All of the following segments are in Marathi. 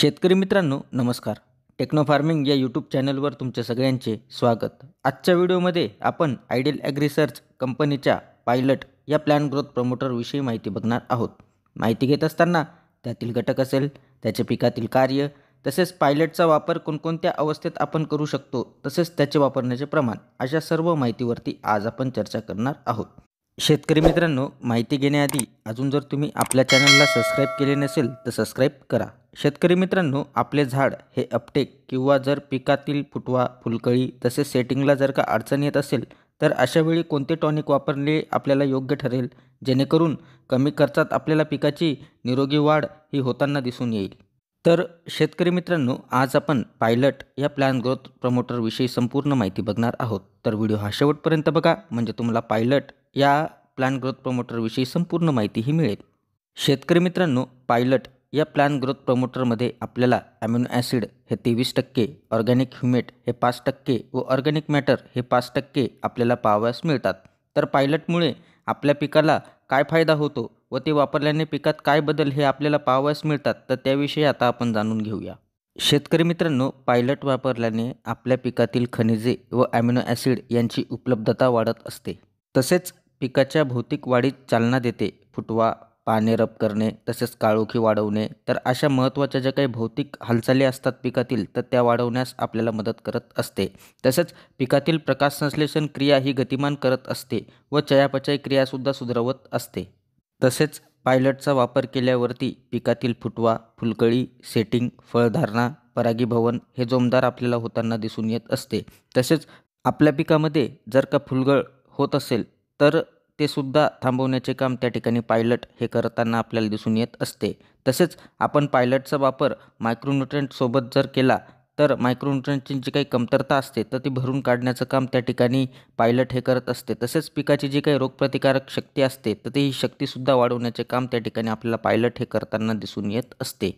शेतकरी मित्रांनो नमस्कार टेक्नो फार्मिंग या यूट्यूब चॅनलवर तुमचे सगळ्यांचे स्वागत आजच्या व्हिडिओमध्ये आपण आयडियल ॲग्रिसर्च कंपनीच्या पायलट या प्लॅन ग्रोथ प्रमोटरविषयी माहिती बघणार आहोत माहिती घेत असताना त्यातील घटक असेल त्याचे पिकातील कार्य तसेच पायलटचा वापर कोणकोणत्या अवस्थेत आपण करू शकतो तसेच त्याचे वापरण्याचे प्रमाण अशा सर्व माहितीवरती आज आपण चर्चा करणार आहोत शेतकरी मित्रांनो माहिती घेण्याआधी अजून जर तुम्ही आपल्या चॅनलला सबस्क्राईब केले नसेल तर सबस्क्राईब करा शेतकरी मित्रांनो आपले झाड हे अपटेक किंवा जर पिकातील फुटवा फुलकळी तसेच सेटिंगला जर का अडचण येत असेल तर अशावेळी कोणते टॉनिक वापरले आपल्याला योग्य ठरेल जेणेकरून कमी खर्चात आपल्याला पिकाची निरोगी वाढ ही होताना दिसून येईल तर शेतकरी मित्रांनो आज आपण पायलट या प्लॅन ग्रोथ प्रमोटरविषयी संपूर्ण माहिती बघणार आहोत तर व्हिडिओ हा शेवटपर्यंत बघा म्हणजे तुम्हाला पायलट या प्लॅन ग्रोथ प्रमोटरविषयी संपूर्ण माहितीही मिळेल शेतकरी मित्रांनो पायलट या प्लॅन ग्रोथ प्रमोटरमध्ये आपल्याला ॲम्युनो ॲसिड हे तेवीस टक्के ऑर्गॅनिक ह्युमेट हे पाच टक्के व ऑर्गॅनिक मॅटर हे पाच टक्के आपल्याला पाहाव्यास मिळतात तर पायलटमुळे आपल्या पिकाला काय फायदा होतो व ते वापरल्याने पिकात काय बदल हे आपल्याला पाहाव्यास मिळतात तर त्याविषयी आता आपण जाणून घेऊया शेतकरी मित्रांनो पायलट वापरल्याने आपल्या पिकातील खनिजे व ॲमिनो ॲसिड यांची उपलब्धता वाढत असते तसेच पिकाच्या भौतिक वाढीत चालना देते फुटवा पाने रप करणे तसेच काळोखी वाढवणे तर अशा महत्त्वाच्या ज्या काही भौतिक हालचाली असतात पिकातील तर त्या वाढवण्यास आपल्याला मदत करत असते तसेच पिकातील प्रकाश संश्लेषण क्रिया ही गतिमान करत असते व चयापचय क्रियासुद्धा सुधारवत असते तसेच पायलटचा वापर केल्यावरती पिकातील फुटवा फुलकळी सेटिंग फळधारणा परागीभवन हे जोमदार आपल्याला होताना दिसून येत असते तसेच आपल्या पिकामध्ये जर का फुलगळ होत असेल तर ते सुद्धा थांबवण्याचे काम त्या ठिकाणी पायलट हे करताना आपल्याला दिसून येत असते तसेच आपण पायलटचा वापर मायक्रोन्युट्रंटसोबत जर केला तर मायक्रोन्युट्रंटची जी काही कमतरता असते तर ती भरून काढण्याचं काम त्या ठिकाणी पायलट हे करत असते तसेच पिकाची जी काही रोगप्रतिकारक शक्ती असते तर ती ही शक्तीसुद्धा वाढवण्याचे काम त्या ठिकाणी आपल्याला पायलट हे करताना दिसून येत असते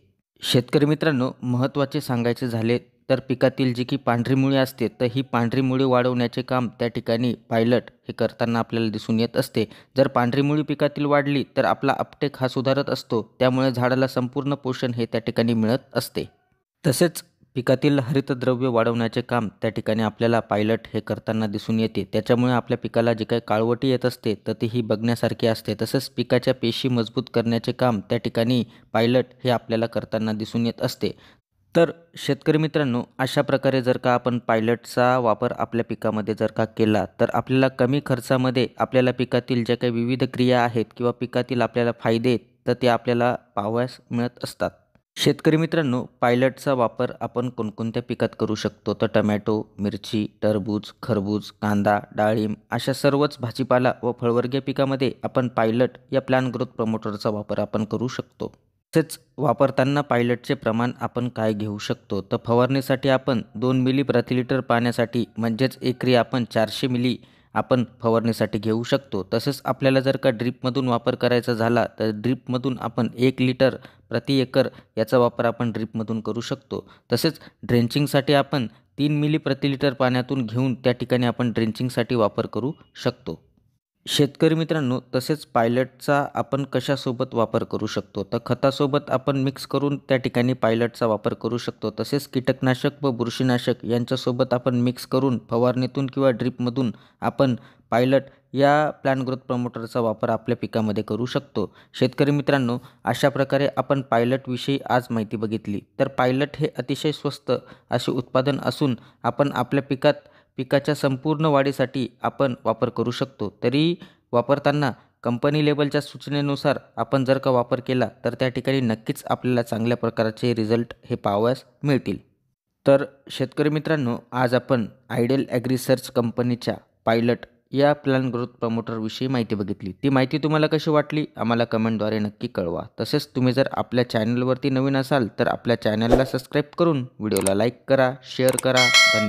शेतकरी मित्रांनो महत्त्वाचे सांगायचे झाले तर पिकातील जी की पांढरी मुळी असते तर ही पांढरी मुळे वाढवण्याचे काम त्या ठिकाणी पायलट हे करताना आपल्याला दिसून येत असते जर पांढरी मुळी पिकातील वाढली तर आपला अपटेक हा सुधारत असतो त्यामुळे झाडाला संपूर्ण पोषण हे त्या ठिकाणी मिळत असते तसेच पिकातील हरितद्रव्य वाढवण्याचे काम त्या ठिकाणी आपल्याला पायलट हे करताना दिसून येते त्याच्यामुळे आपल्या पिकाला जे काही काळवटी येत असते तर ती ही बघण्यासारखी असते तसंच पिकाच्या पेशी मजबूत करण्याचे काम त्या ठिकाणी पायलट हे आपल्याला करताना दिसून येत असते तर शेतकरी मित्रांनो अशा प्रकारे जर का आपण पायलटचा वापर आपल्या पिकामध्ये जर का केला तर आपल्याला कमी खर्चामध्ये आपल्याला पिकातील ज्या काही विविध क्रिया आहेत किंवा पिकातील आपल्याला फायदे तर ते आपल्याला पाहाव्यास मिळत असतात शेतकरी मित्रांनो पायलटचा वापर आपण कोणकोणत्या पिकात करू शकतो तर टमॅटो मिरची टरबूज खरबूज कांदा डाळिंब अशा सर्वच भाजीपाला व फळवर्गीय पिकामध्ये आपण पायलट या प्लॅन ग्रोथ प्रमोटरचा वापर आपण करू शकतो तसेच वापरताना पायलटचे प्रमाण आपण काय घेऊ शकतो तर फवारणीसाठी आपण दोन मिली प्रति लिटर पाण्यासाठी म्हणजेच एकरी आपण चारशे मिली आपण फवारणीसाठी घेऊ शकतो तसेच आपल्याला जर का ड्रीपमधून वापर करायचा झाला तर ड्रीपमधून आपण एक लिटर प्रति एकर याचा वापर आपण ड्रीपमधून करू शकतो तसेच ड्रेंचिंगसाठी आपण तीन मिली प्रति लिटर पाण्यातून घेऊन त्या ठिकाणी आपण ड्रेंचिंगसाठी वापर करू शकतो शेतकरी मित्रांनो तसेच पायलटचा आपण कशासोबत वापर करू शकतो तर खतासोबत आपण मिक्स करून त्या ठिकाणी पायलटचा वापर करू शकतो तसेच कीटकनाशक व बुरशीनाशक यांच्यासोबत आपण मिक्स करून फवारणीतून किंवा ड्रिपमधून आपण पायलट या प्लॅन ग्रोथ प्रमोटरचा वापर आपल्या पिकामध्ये करू शकतो शेतकरी मित्रांनो अशा प्रकारे आपण पायलटविषयी आज माहिती बघितली तर पायलट हे अतिशय स्वस्त असे उत्पादन असून आपण आपल्या पिकात पिकाच्या संपूर्ण वाढीसाठी आपण वापर करू शकतो तरी वापरताना कंपनी लेबलच्या सूचनेनुसार आपण जर का वापर केला तर त्या ठिकाणी नक्कीच आपल्याला चांगल्या प्रकारचे रिझल्ट हे पाहावयास मिळतील तर शेतकरी मित्रांनो आज आपण आयडियल ॲग्रिसर्च कंपनीच्या पायलट या प्लॅन ग्रोथ प्रमोटरविषयी माहिती बघितली ती माहिती तुम्हाला कशी वाटली आम्हाला कमेंटद्वारे नक्की कळवा तसेच तुम्ही जर आपल्या चॅनलवरती नवीन असाल तर आपल्या चॅनलला सबस्क्राईब करून व्हिडिओला लाईक करा शेअर करा धन्यवाद